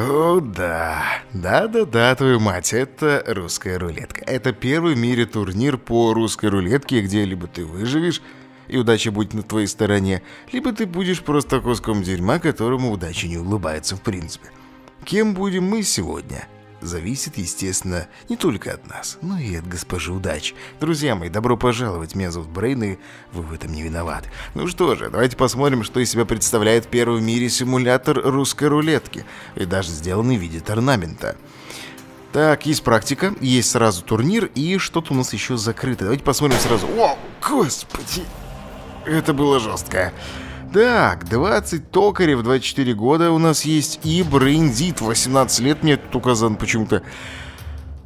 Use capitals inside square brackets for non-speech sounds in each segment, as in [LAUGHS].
О, да. Да-да-да, твою мать, это русская рулетка. Это первый в мире турнир по русской рулетке, где либо ты выживешь, и удача будет на твоей стороне, либо ты будешь просто куском дерьма, которому удача не улыбается в принципе. Кем будем мы сегодня? зависит, естественно, не только от нас, но и от госпожи удач. Друзья мои, добро пожаловать, меня зовут Брейн, и вы в этом не виноваты. Ну что же, давайте посмотрим, что из себя представляет первый в мире симулятор русской рулетки, и даже сделанный в виде орнамента. Так, есть практика, есть сразу турнир, и что-то у нас еще закрыто. Давайте посмотрим сразу. О, господи, это было жесткое. Так, 20 токарев, 24 года у нас есть и брендит, 18 лет мне тут указан почему-то.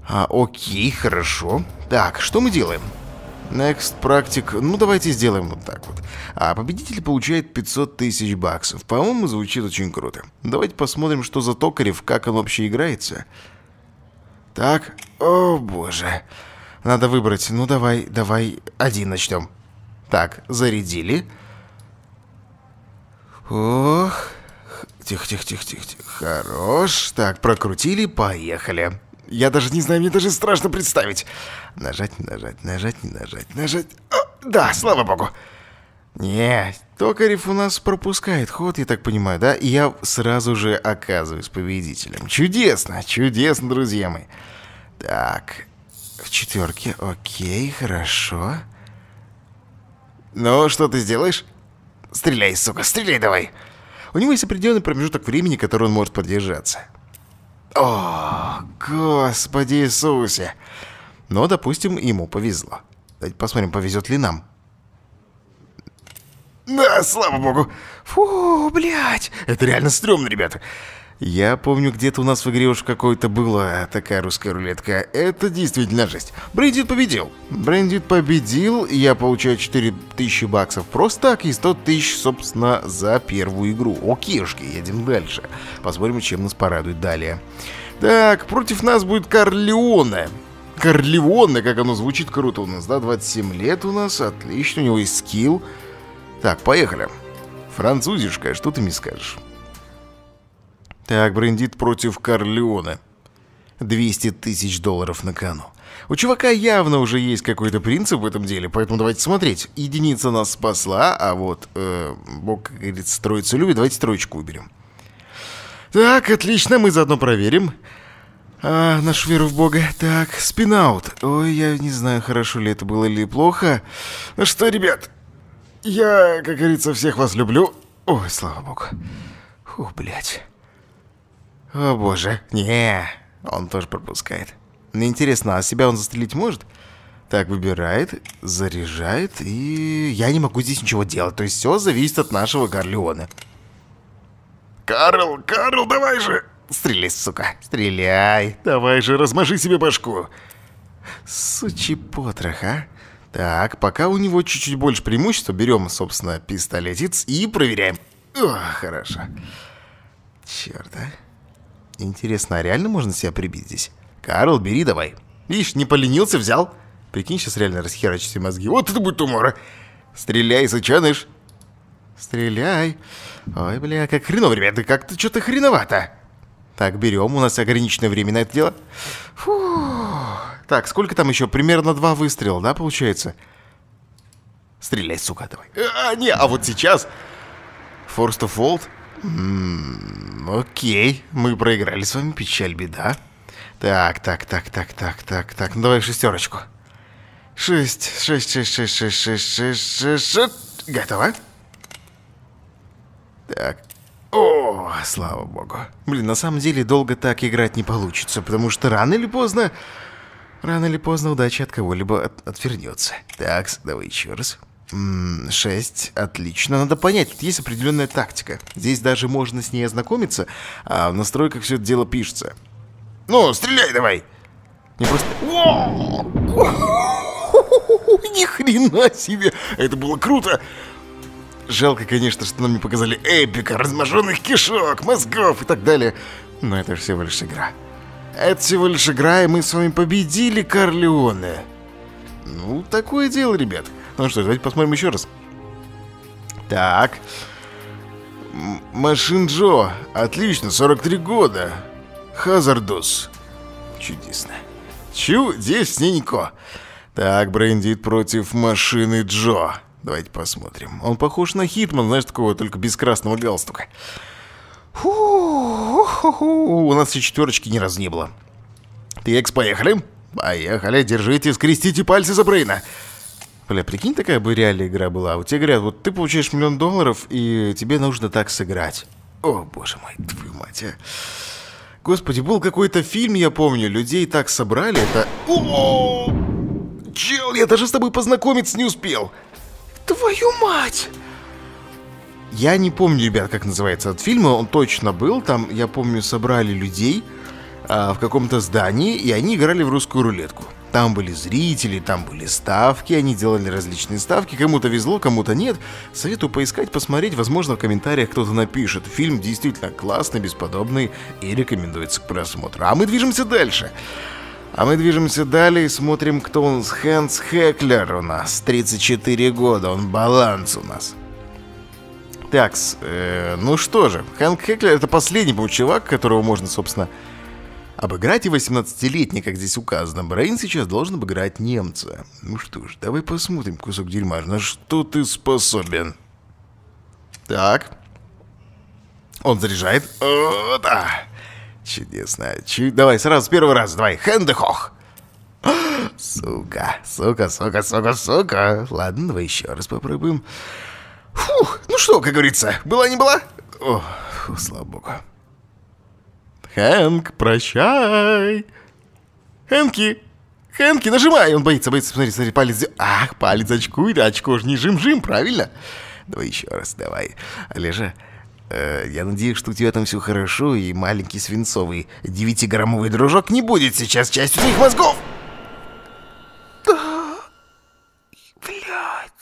А, окей, хорошо. Так, что мы делаем? Next практик. Ну, давайте сделаем вот так вот. А победитель получает 500 тысяч баксов. По-моему, звучит очень круто. Давайте посмотрим, что за токарев, как он вообще играется. Так, о боже. Надо выбрать. Ну, давай, давай, один начнем. Так, зарядили. Зарядили. Ох. Тихо-тихо-тихо-тихо. Хорош. Так, прокрутили, поехали. Я даже не знаю, мне даже страшно представить. Нажать, нажать, нажать, нажать, нажать. О, да, слава богу. Не, токарев у нас пропускает ход, я так понимаю, да? И я сразу же оказываюсь победителем. Чудесно, чудесно, друзья мои. Так, в четверке, окей, хорошо. Ну, что ты сделаешь? Стреляй, сука, стреляй давай. У него есть определенный промежуток времени, который он может продержаться. О, господи Иисусе. Но, допустим, ему повезло. Давайте посмотрим, повезет ли нам. Да, слава богу. Фу, блядь. Это реально стрёмно, ребята. Я помню, где-то у нас в игре уж какой-то была такая русская рулетка. Это действительно жесть. Брендит победил. Брендит победил, и я получаю 4000 баксов просто так и 100 тысяч, собственно, за первую игру. Окешки, едем дальше. Посмотрим, чем нас порадует далее. Так, против нас будет Корлеоне. Корлеоне, как оно звучит круто у нас, да? 27 лет у нас, отлично, у него есть скилл. Так, поехали. Французишка, что ты мне скажешь? Так брендит против Корлеона. 200 тысяч долларов на кону. У чувака явно уже есть какой-то принцип в этом деле, поэтому давайте смотреть. Единица нас спасла, а вот э, Бог, как говорится, троицу любит, давайте троечку уберем. Так, отлично, мы заодно проверим. А, нашу веру в Бога. Так, спинаут. Ой, я не знаю, хорошо ли это было или плохо. Ну что, ребят, я, как говорится, всех вас люблю. Ой, слава богу. Фух, блядь. О боже, не, он тоже пропускает. Мне интересно, а себя он застрелить может? Так, выбирает, заряжает, и я не могу здесь ничего делать. То есть все зависит от нашего Горлеона. Карл, Карл, давай же! Стреляй, сука, стреляй. Давай же, размажи себе башку. Сучи потрох, а? Так, пока у него чуть-чуть больше преимущества, берем, собственно, пистолетец и проверяем. О, хорошо. Черт, а? Интересно, а реально можно себя прибить здесь? Карл, бери давай. Видишь, не поленился, взял. Прикинь, сейчас реально расхерачить все мозги. Вот это будет умора. Стреляй, сычаныш. Стреляй. Ой, бля, как хреново, ребята, как-то что-то хреновато. Так, берем, у нас ограниченное время на это дело. Фу. Так, сколько там еще? Примерно два выстрела, да, получается? Стреляй, сука, давай. А, не, а вот сейчас... Forced to Fold? м окей, мы проиграли с вами, печаль, беда. Так, так, так, так, так, так, так, ну давай шестерочку. Шесть, шесть, шесть, шесть, шесть, шесть, шесть, шесть, шесть. Готово. Так. О, слава богу. Блин, на самом деле долго так играть не получится, потому что рано или поздно... Рано или поздно удача от кого-либо от отвернется. Так, давай еще раз. 6. Отлично. Надо понять, тут есть определенная тактика. Здесь даже можно с ней ознакомиться, а в настройках все это дело пишется. Ну, стреляй давай! Не просто... [LAUGHS] Ни хрена себе! Это было круто! Жалко, конечно, что нам не показали эпика, размаженных кишок, мозгов и так далее. Но это же всего лишь игра. Это всего лишь игра, и мы с вами победили Корлеоне. Ну, такое дело, ребят. Ну что, давайте посмотрим еще раз. Так. Машин Джо. Отлично, 43 года. Хазардус. Чудесно. Чудесненько. Так, Брендит против машины Джо. Давайте посмотрим. Он похож на Хитман, знаешь, такого только без красного галстука. Фу, ху, ху. У нас все четверочки ни разу не было. Текс, поехали. Поехали, держите, скрестите пальцы за Брейна. Бля, прикинь, такая бы реальная игра была. Вот тебе говорят, вот ты получаешь миллион долларов, и тебе нужно так сыграть. О, боже мой, твою мать, а. Господи, был какой-то фильм, я помню, людей так собрали, это... О, -о, -о! чел, я даже с тобой познакомиться не успел. Твою мать! Я не помню, ребят, как называется этот фильм, он точно был, там, я помню, собрали людей а, в каком-то здании, и они играли в русскую рулетку. Там были зрители, там были ставки, они делали различные ставки, кому-то везло, кому-то нет. Советую поискать, посмотреть, возможно, в комментариях кто-то напишет. Фильм действительно классный, бесподобный и рекомендуется к просмотру. А мы движемся дальше. А мы движемся далее и смотрим, кто он. Хэнс Хеклер у нас, 34 года, он баланс у нас. Так, э, ну что же, Хэнк Хеклер это последний был чувак, которого можно, собственно, Обыграть и 18-летний, как здесь указано, Брейн сейчас должен обыграть немца. Ну что ж, давай посмотрим, кусок дерьма, на что ты способен. Так. Он заряжает. О, да. Чудесно. Чу... Давай, сразу, с первого раза, давай. Хэндехох. Сука, сука, сука, сука, сука. Ладно, давай еще раз попробуем. Фух, ну что, как говорится, была не была? О, фу, слава богу. Хэнк, прощай. Хэнки, Хэнки, нажимай. Он боится, боится. Смотри, смотри, палец. Ах, палец очкует. А очко же не жим-жим, правильно? Давай еще раз, давай. Олежа, э, я надеюсь, что у тебя там все хорошо, и маленький свинцовый девятиграммовый дружок не будет сейчас частью твоих мозгов. Да, блядь.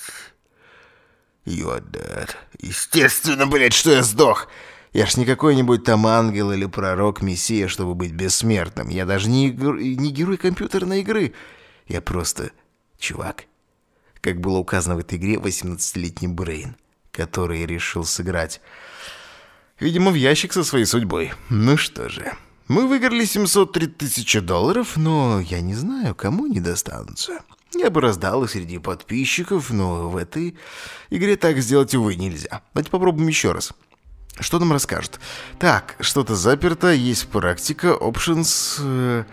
Йодер. Естественно, блядь, что я сдох. Я ж не какой-нибудь там ангел или пророк, мессия, чтобы быть бессмертным. Я даже не, игр... не герой компьютерной игры. Я просто чувак. Как было указано в этой игре, 18-летний Брейн, который решил сыграть. Видимо, в ящик со своей судьбой. Ну что же... Мы выиграли 703 тысячи долларов, но я не знаю, кому не достанутся. Я бы раздал их среди подписчиков, но в этой игре так сделать, увы, нельзя. Давайте попробуем еще раз. Что нам расскажут? Так, что-то заперто, есть практика, options... Э.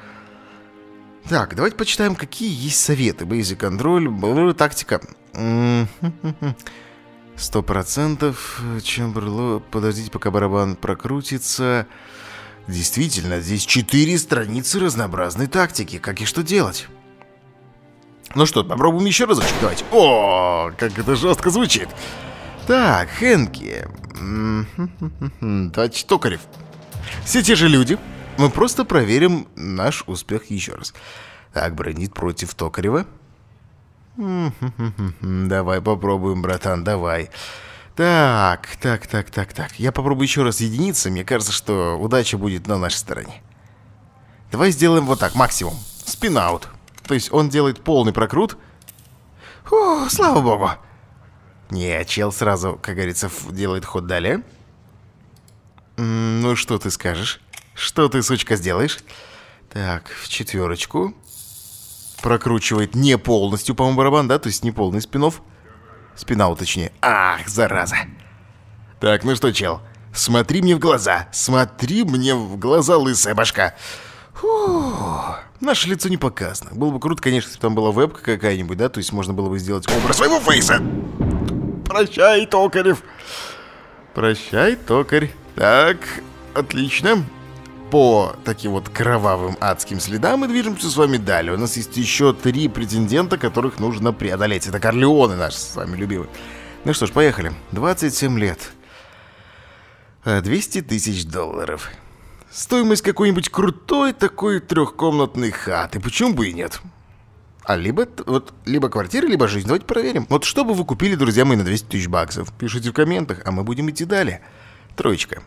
Так, давайте почитаем, какие есть советы. Basic контроль, тактика. Сто процентов. чем Чемберло... Подождите, пока барабан прокрутится. Действительно, здесь четыре страницы разнообразной тактики. Как и что делать? Ну что, попробуем еще разочек давайте. О, как это жестко звучит. Так, Хенки. Товарищ Токарев. Все те же люди. Мы просто проверим наш успех еще раз. Так, бронит против Токарева. Давай попробуем, братан, давай. Так, так, так, так, так. Я попробую еще раз единицы. Мне кажется, что удача будет на нашей стороне. Давай сделаем вот так, максимум. Спин-аут. То есть он делает полный прокрут. О, слава богу. Не, чел сразу, как говорится, делает ход далее. Ну, что ты скажешь? Что ты, сучка, сделаешь? Так, в четверочку. Прокручивает не полностью, по-моему, барабан, да? То есть не полный спинов. Спина, точнее. Ах, зараза. Так, ну что, чел? Смотри мне в глаза. Смотри мне в глаза, лысая башка. Наше лицо не показано. Было бы круто, конечно, если бы там была вебка какая-нибудь, да? То есть можно было бы сделать образ своего фейса. Прощай, Токарев. Прощай, Токарь. Так, отлично. По таким вот кровавым адским следам мы движемся с вами далее. У нас есть еще три претендента, которых нужно преодолеть. Это Корлеоны наши с вами любимые. Ну что ж, поехали. 27 лет. 200 э, тысяч долларов. Стоимость какой-нибудь крутой такой трехкомнатной хаты. Почему бы и нет? А либо, вот, либо квартира, либо жизнь. Давайте проверим. Вот что бы вы купили, друзья мои, на 200 тысяч баксов? Пишите в комментах, а мы будем идти далее. Троечка.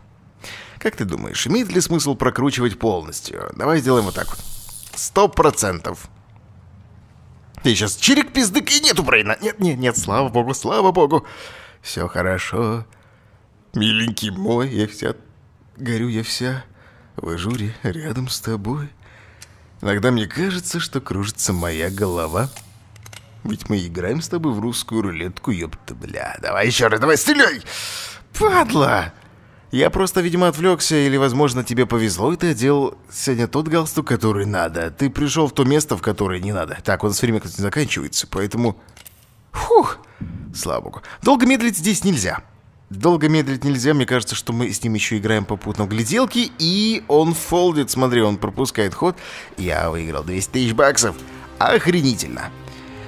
Как ты думаешь, имеет ли смысл прокручивать полностью? Давай сделаем вот так вот. Сто процентов. Ты сейчас чирик пиздык и нет, Украина. Нет, нет, нет, слава богу, слава богу. Все хорошо. Миленький мой, я вся... Горю я вся. В ажуре рядом с тобой. Иногда мне кажется, что кружится моя голова. Ведь мы играем с тобой в русскую рулетку, ёпта, бля. Давай еще раз, давай, стреляй! Падла! Я просто, видимо, отвлекся, или, возможно, тебе повезло, и ты одел сегодня тот галстук, который надо. Ты пришел в то место, в которое не надо. Так, он все время как-то заканчивается, поэтому... Фух! Слава богу. Долго медлить здесь нельзя. Долго медлить нельзя, мне кажется, что мы с ним еще играем попутно в гляделки, и он фолдит, смотри, он пропускает ход. Я выиграл 200 тысяч баксов. Охренительно.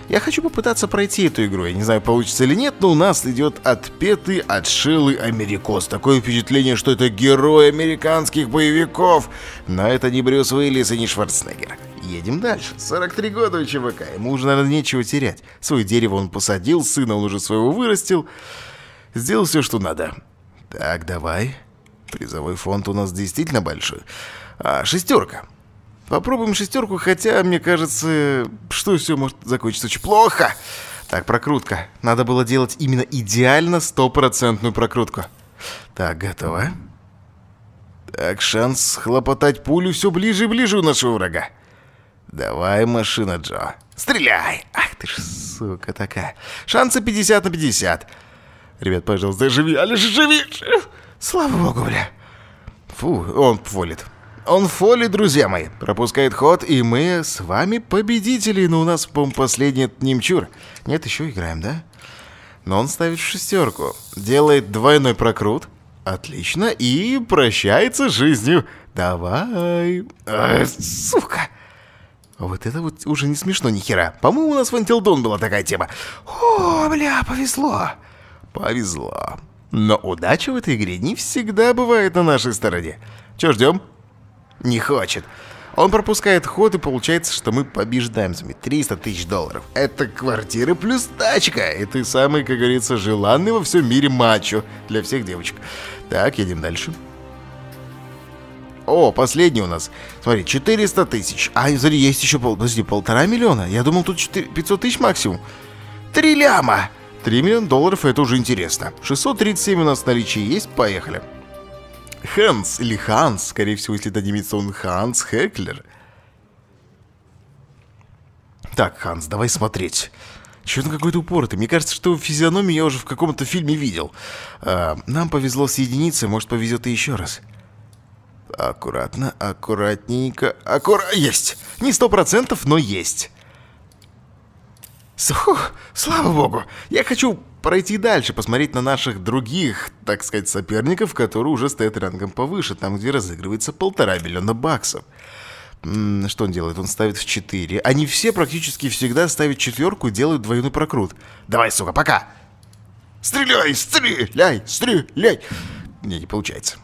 Я хочу попытаться пройти эту игру. Я не знаю, получится или нет, но у нас идет отпетый, отшелый америкос. Такое впечатление, что это герой американских боевиков. Но это не Брюс Уиллис и не Шварценеггер. Едем дальше. 43 года у ЧВК. Ему уже, наверное, нечего терять. Свое дерево он посадил, сына он уже своего вырастил. Сделал все, что надо. Так, давай. Призовой фонд у нас действительно большой. А, шестерка. Попробуем шестерку, хотя, мне кажется, что все может закончиться очень плохо. Так, прокрутка. Надо было делать именно идеально стопроцентную прокрутку. Так, готово. Так, шанс хлопотать пулю все ближе и ближе у нашего врага. Давай, машина, Джо. Стреляй! Ах ты ж, сука такая. Шансы 50 на 50. Ребят, пожалуйста, живи, Аля, живи! Слава богу, бля. Фу, он фолит. Он фолит, друзья мои. Пропускает ход, и мы с вами победители. Но ну, у нас, по последний немчур. Нет, еще играем, да? Но он ставит шестерку. Делает двойной прокрут. Отлично. И прощается с жизнью. Давай. Ай, сука. Вот это вот уже не смешно ни хера. По-моему, у нас в Антилдон была такая тема. О, бля, повезло. Повезло. Но удача в этой игре не всегда бывает на нашей стороне. Че ждем? Не хочет. Он пропускает ход, и получается, что мы побеждаем за 300 тысяч долларов. Это квартира плюс тачка. И ты самый, как говорится, желанный во всем мире мачо для всех девочек. Так, едем дальше. О, последний у нас. Смотри, 400 тысяч. А, смотри, есть еще пол... Подожди, полтора миллиона? Я думал, тут 4... 500 тысяч максимум. Три ляма! 3 миллиона долларов — это уже интересно. 637 у нас в есть, поехали. Хэнс или Ханс, скорее всего, если это немец, он Ханс Хеклер. Так, Ханс, давай смотреть. Чего он какой-то упоротый? Мне кажется, что физиономию я уже в каком-то фильме видел. А, нам повезло с единицей, может, повезет и еще раз. Аккуратно, аккуратненько, аккура... Есть! Не сто процентов, но есть. Слава богу! Я хочу пройти дальше, посмотреть на наших других, так сказать, соперников, которые уже стоят рангом повыше, там, где разыгрывается полтора миллиона баксов. Что он делает? Он ставит в 4. Они все практически всегда ставят четверку и делают двойной прокрут. Давай, сука, пока! Стреляй, стреляй, стреляй! Не, не получается.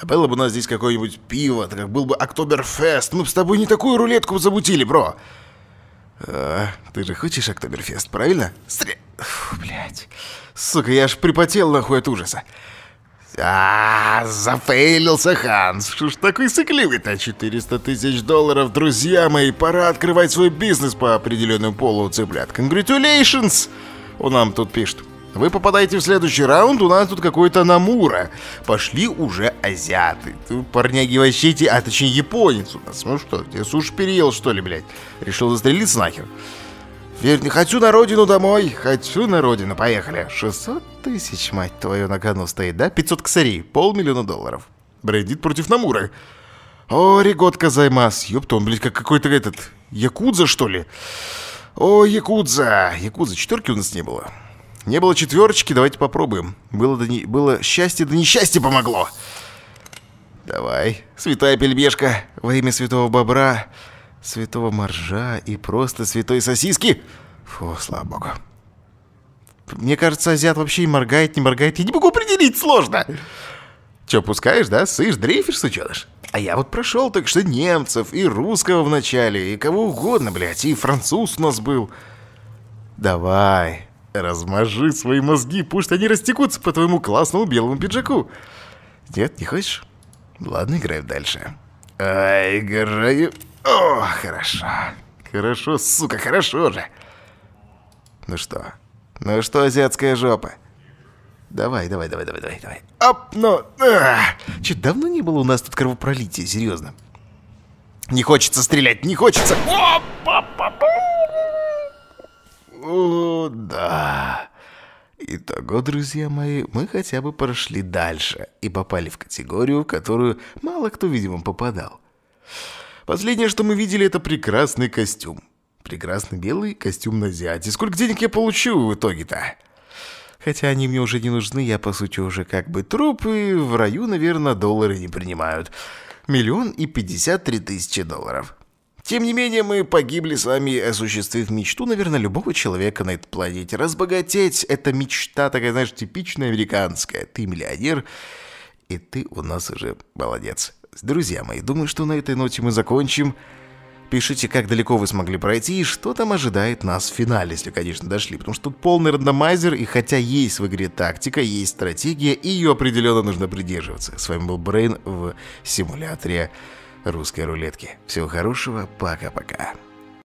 А было бы у нас здесь какое-нибудь пиво, как был бы Октоберфест, мы бы с тобой не такую рулетку замутили, бро. А, ты же хочешь Октоберфест, правильно? Сре... Фу, блядь. Сука, я аж припотел нахуй от ужаса. А, зафейлился Ханс. Что ж такой сыкливый-то? 400 тысяч долларов, друзья мои. Пора открывать свой бизнес по определенному полу цыплят. Congratulations! Он нам тут пишет. Вы попадаете в следующий раунд, у нас тут какой-то Намура. Пошли уже азиаты. Ты, парняги, вообще, эти, а точнее японец у нас. Ну что, ты суши переел, что ли, блядь? Решил застрелиться нахер? Вернее, хочу на родину домой, хочу на родину, поехали. 600 тысяч, мать твою, на кону стоит, да? 500 косарей, полмиллиона долларов. Брендит против Намура. О, Риготка займас, ёпта, он, блядь, как какой-то этот, якудза, что ли? О, якудза, якудза, четверки у нас не было. Не было четверочки, давайте попробуем. Было, да не... было счастье, да несчастье помогло. Давай, святая пельмешка, во имя святого бобра, святого моржа и просто святой сосиски. Фу, слава богу. Мне кажется, азиат вообще не моргает, не моргает. Я не могу определить, сложно. Че, пускаешь, да? Сышь, дрейфишь, сученыш? А я вот прошел только что немцев и русского вначале, и кого угодно, блядь, и француз у нас был. Давай, Размажи свои мозги, пусть они растекутся по твоему классному белому пиджаку. Нет, не хочешь? Ладно, играем дальше. А, играю... О, хорошо. Хорошо, сука, хорошо же. Ну что? Ну что, азиатская жопа? Давай, давай, давай, давай, давай, давай. Оп, ну... А! Чуть давно не было у нас тут кровопролития, серьезно. Не хочется стрелять, не хочется. Оп, оп, оп, оп. О, да. Итого, друзья мои, мы хотя бы прошли дальше и попали в категорию, в которую мало кто, видимо, попадал. Последнее, что мы видели, это прекрасный костюм. Прекрасный белый костюм на зиате. Сколько денег я получу в итоге-то? Хотя они мне уже не нужны, я, по сути, уже как бы труп, и в раю, наверное, доллары не принимают. Миллион и пятьдесят три тысячи долларов. Тем не менее, мы погибли с вами, осуществив мечту, наверное, любого человека на этой планете. Разбогатеть — это мечта такая, знаешь, типичная американская. Ты миллионер, и ты у нас уже молодец. Друзья мои, думаю, что на этой ноте мы закончим. Пишите, как далеко вы смогли пройти и что там ожидает нас в финале, если, конечно, дошли. Потому что тут полный рандомайзер, и хотя есть в игре тактика, есть стратегия, и ее определенно нужно придерживаться. С вами был Брейн в симуляторе русской рулетки. Всего хорошего, пока-пока.